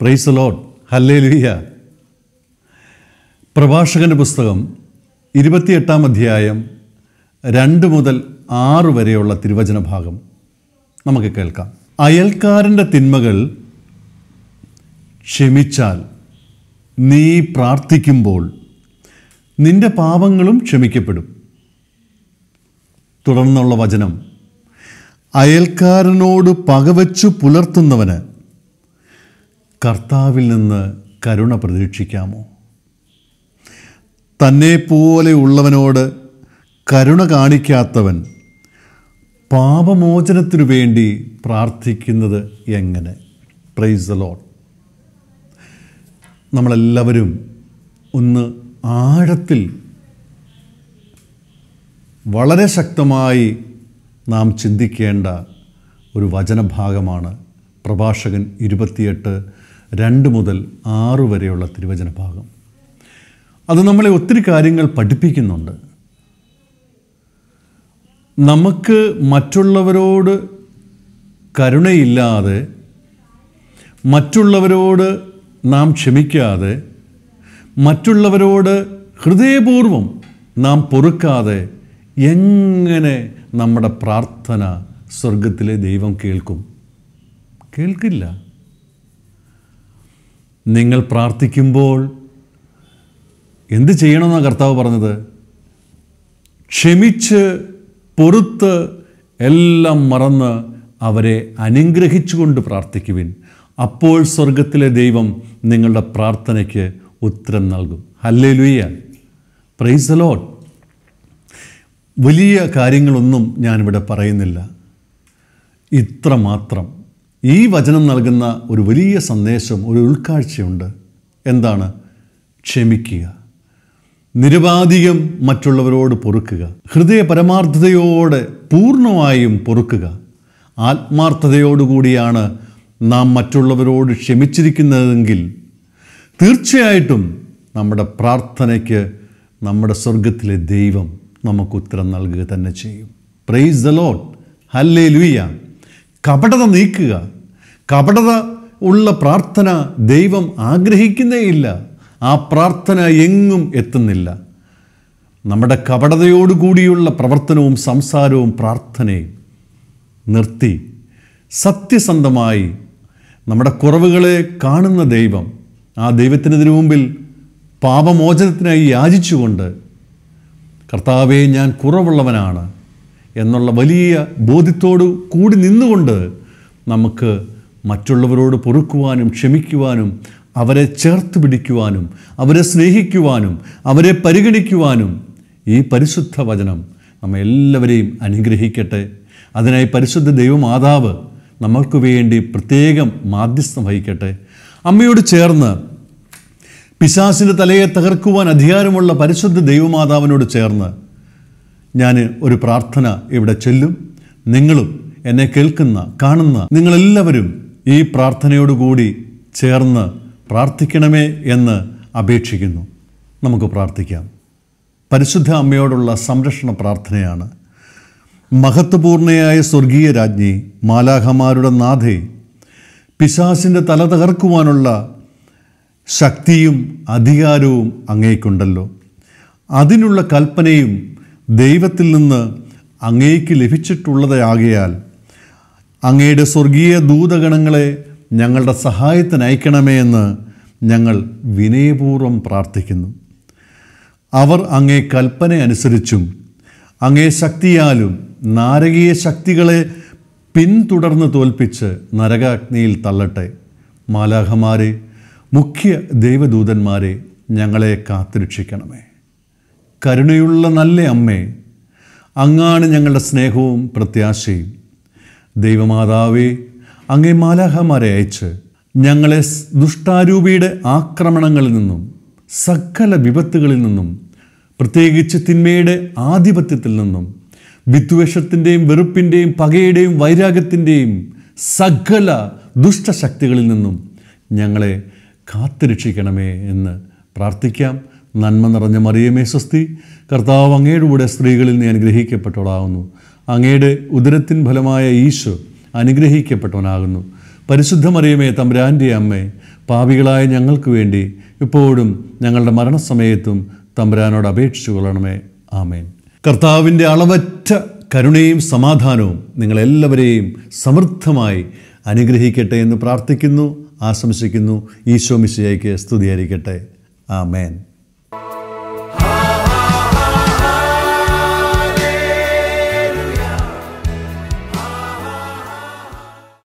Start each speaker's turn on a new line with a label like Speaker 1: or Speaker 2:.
Speaker 1: price load ഹല്ലേ ലുഹിയ പ്രഭാഷകൻ്റെ പുസ്തകം ഇരുപത്തിയെട്ടാം അധ്യായം രണ്ട് മുതൽ ആറ് വരെയുള്ള തിരുവചന ഭാഗം നമുക്ക് കേൾക്കാം അയൽക്കാരൻ്റെ തിന്മകൾ ക്ഷമിച്ചാൽ നീ പ്രാർത്ഥിക്കുമ്പോൾ നിന്റെ പാപങ്ങളും ക്ഷമിക്കപ്പെടും തുടർന്നുള്ള വചനം അയൽക്കാരനോട് പകവച്ചു പുലർത്തുന്നവന് കർത്താവിൽ നിന്ന് കരുണ പ്രതീക്ഷിക്കാമോ ഉള്ളവനോട് കരുണ കാണിക്കാത്തവൻ പാപമോചനത്തിനു വേണ്ടി പ്രാർത്ഥിക്കുന്നത് എങ്ങനെ പ്രൈസ് ദ ലോഡ് നമ്മളെല്ലാവരും ഒന്ന് ആഴത്തിൽ വളരെ ശക്തമായി നാം ചിന്തിക്കേണ്ട ഒരു വചനഭാഗമാണ് പ്രഭാഷകൻ ഇരുപത്തിയെട്ട് രണ്ട് മുതൽ ആറ് വരെയുള്ള തിരുവചന ഭാഗം അത് നമ്മളെ ഒത്തിരി കാര്യങ്ങൾ പഠിപ്പിക്കുന്നുണ്ട് നമുക്ക് മറ്റുള്ളവരോട് കരുണയില്ലാതെ മറ്റുള്ളവരോട് നാം ക്ഷമിക്കാതെ മറ്റുള്ളവരോട് ഹൃദയപൂർവം നാം പൊറുക്കാതെ എങ്ങനെ നമ്മുടെ പ്രാർത്ഥന സ്വർഗത്തിലെ ദൈവം കേൾക്കും കേൾക്കില്ല നിങ്ങൾ പ്രാർത്ഥിക്കുമ്പോൾ എന്ത് ചെയ്യണമെന്നാണ് കർത്താവ് പറഞ്ഞത് ക്ഷമിച്ച് പൊറുത്ത് എല്ലാം മറന്ന് അവരെ അനുഗ്രഹിച്ചുകൊണ്ട് പ്രാർത്ഥിക്കുവിൻ അപ്പോൾ സ്വർഗത്തിലെ ദൈവം നിങ്ങളുടെ പ്രാർത്ഥനയ്ക്ക് ഉത്തരം നൽകും ഹല്ലേ ലുയ്യ പ്രൈസ് അലോൺ വലിയ കാര്യങ്ങളൊന്നും ഞാനിവിടെ പറയുന്നില്ല ഇത്ര മാത്രം ഈ വചനം നൽകുന്ന ഒരു വലിയ സന്ദേശം ഒരു ഉൾക്കാഴ്ചയുണ്ട് എന്താണ് ക്ഷമിക്കുക നിരവാധികം മറ്റുള്ളവരോട് പൊറുക്കുക ഹൃദയ പരമാർത്ഥതയോടെ പൂർണ്ണമായും പൊറുക്കുക ആത്മാർത്ഥതയോടുകൂടിയാണ് നാം മറ്റുള്ളവരോട് ക്ഷമിച്ചിരിക്കുന്നതെങ്കിൽ തീർച്ചയായിട്ടും നമ്മുടെ പ്രാർത്ഥനയ്ക്ക് നമ്മുടെ സ്വർഗത്തിലെ ദൈവം നമുക്ക് ഉത്തരം നൽകുക തന്നെ ചെയ്യും പ്രൈസ് ദ ലോട്ട് ഹല്ലേ ലുയ്യ കപടത നീക്കുക കപടത ഉള്ള പ്രാർത്ഥന ദൈവം ആഗ്രഹിക്കുന്നേയില്ല ആ പ്രാർത്ഥന എങ്ങും എത്തുന്നില്ല നമ്മുടെ കപടതയോടുകൂടിയുള്ള പ്രവർത്തനവും സംസാരവും പ്രാർത്ഥനയും നിർത്തി സത്യസന്ധമായി നമ്മുടെ കുറവുകളെ കാണുന്ന ദൈവം ആ ദൈവത്തിനെതിന് മുമ്പിൽ പാപമോചനത്തിനായി യാചിച്ചുകൊണ്ട് കർത്താവെ ഞാൻ കുറവുള്ളവനാണ് എന്നുള്ള വലിയ ബോധ്യത്തോടു കൂടി നിന്നുകൊണ്ട് നമുക്ക് മറ്റുള്ളവരോട് പൊറുക്കുവാനും ക്ഷമിക്കുവാനും അവരെ ചേർത്ത് പിടിക്കുവാനും അവരെ സ്നേഹിക്കുവാനും അവരെ പരിഗണിക്കുവാനും ഈ പരിശുദ്ധ വചനം നമ്മെല്ലാവരെയും എല്ലാവരെയും അനുഗ്രഹിക്കട്ടെ അതിനായി പരിശുദ്ധ ദൈവമാതാവ് നമ്മൾക്ക് വേണ്ടി പ്രത്യേകം മാധ്യസ്ഥം വഹിക്കട്ടെ അമ്മയോട് ചേർന്ന് പിശാസിൻ്റെ തലയെ തകർക്കുവാൻ അധികാരമുള്ള പരിശുദ്ധ ദൈവമാതാവിനോട് ചേർന്ന് ഞാൻ ഒരു പ്രാർത്ഥന ഇവിടെ ചെല്ലും നിങ്ങളും എന്നെ കേൾക്കുന്ന കാണുന്ന നിങ്ങളെല്ലാവരും ഈ പ്രാർത്ഥനയോടുകൂടി ചേർന്ന് പ്രാർത്ഥിക്കണമേ എന്ന് അപേക്ഷിക്കുന്നു നമുക്ക് പ്രാർത്ഥിക്കാം പരിശുദ്ധ അമ്മയോടുള്ള സംരക്ഷണ പ്രാർത്ഥനയാണ് മഹത്വപൂർണയായ സ്വർഗീയ രാജ്ഞി മാലാഖമാരുടെ നാഥേ പിശാസിൻ്റെ തല തകർക്കുവാനുള്ള ശക്തിയും അധികാരവും അങ്ങേക്കുണ്ടല്ലോ അതിനുള്ള കൽപ്പനയും ദൈവത്തിൽ നിന്ന് അങ്ങേക്ക് ലഭിച്ചിട്ടുള്ളതാകയാൽ അങ്ങയുടെ സ്വർഗീയ ദൂതഗണങ്ങളെ ഞങ്ങളുടെ സഹായത്തിന് അയക്കണമേ എന്ന് ഞങ്ങൾ വിനയപൂർവ്വം പ്രാർത്ഥിക്കുന്നു അവർ അങ്ങേ കൽപ്പന അനുസരിച്ചും അങ്ങേ ശക്തിയാലും നാരകീയ ശക്തികളെ പിന്തുടർന്ന് തോൽപ്പിച്ച് നരകാഗ്നിയിൽ തള്ളട്ടെ മാലാഹമാരെ മുഖ്യ ദൈവദൂതന്മാരെ ഞങ്ങളെ കാത്തുരക്ഷിക്കണമേ കരുണയുള്ള നല്ല അമ്മേ അങ്ങാണ് ഞങ്ങളുടെ സ്നേഹവും പ്രത്യാശയും ദൈവമാതാവേ അങ്ങേ മാലാഹമാരെ അയച്ച് ഞങ്ങളെ ദുഷ്ടാരൂപിയുടെ ആക്രമണങ്ങളിൽ നിന്നും സകല വിപത്തുകളിൽ നിന്നും പ്രത്യേകിച്ച് തിന്മയുടെ ആധിപത്യത്തിൽ നിന്നും വിദ്വേഷത്തിൻ്റെയും വെറുപ്പിൻ്റെയും പകയുടെയും വൈരാഗ്യത്തിൻ്റെയും സകല ദുഷ്ടശക്തികളിൽ നിന്നും ഞങ്ങളെ കാത്തുരക്ഷിക്കണമേ എന്ന് പ്രാർത്ഥിക്കാം നന്മ നിറഞ്ഞ മറിയമേ സ്വസ്തി കർത്താവ് അങ്ങയുടെ കൂടെ സ്ത്രീകളിൽ നീ അനുഗ്രഹിക്കപ്പെട്ടോളാവുന്നു അങ്ങയുടെ ഉദരത്തിൻ ഫലമായ ഈശോ അനുഗ്രഹിക്കപ്പെട്ടവനാകുന്നു പരിശുദ്ധമറിയമേ തമ്പുരാൻ്റെ അമ്മേ പാപികളായ ഞങ്ങൾക്ക് വേണ്ടി ഇപ്പോഴും ഞങ്ങളുടെ മരണസമയത്തും തമ്പുരാനോട് അപേക്ഷിച്ചു കൊള്ളണമേ ആമേൻ കർത്താവിൻ്റെ അളവറ്റ കരുണയും സമാധാനവും നിങ്ങളെല്ലാവരെയും സമൃദ്ധമായി അനുഗ്രഹിക്കട്ടെ എന്ന് പ്രാർത്ഥിക്കുന്നു ആശംസിക്കുന്നു ഈശോ മിശയ്ക്ക് സ്തുതിയായിരിക്കട്ടെ ആമേൻ